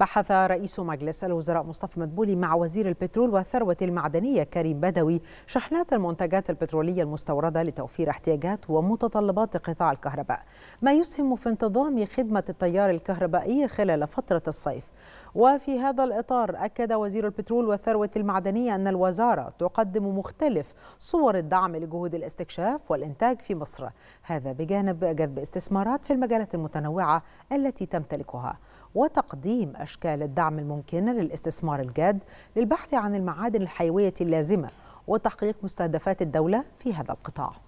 بحث رئيس مجلس الوزراء مصطفى مدبولي مع وزير البترول والثروة المعدنية كريم بدوي شحنات المنتجات البترولية المستوردة لتوفير احتياجات ومتطلبات قطاع الكهرباء ما يسهم في انتظام خدمة التيار الكهربائي خلال فترة الصيف وفي هذا الإطار أكد وزير البترول والثروة المعدنية أن الوزارة تقدم مختلف صور الدعم لجهود الاستكشاف والإنتاج في مصر هذا بجانب جذب استثمارات في المجالات المتنوعة التي تمتلكها وتقديم أشكال الدعم الممكنة للاستثمار الجاد للبحث عن المعادن الحيوية اللازمة وتحقيق مستهدفات الدولة في هذا القطاع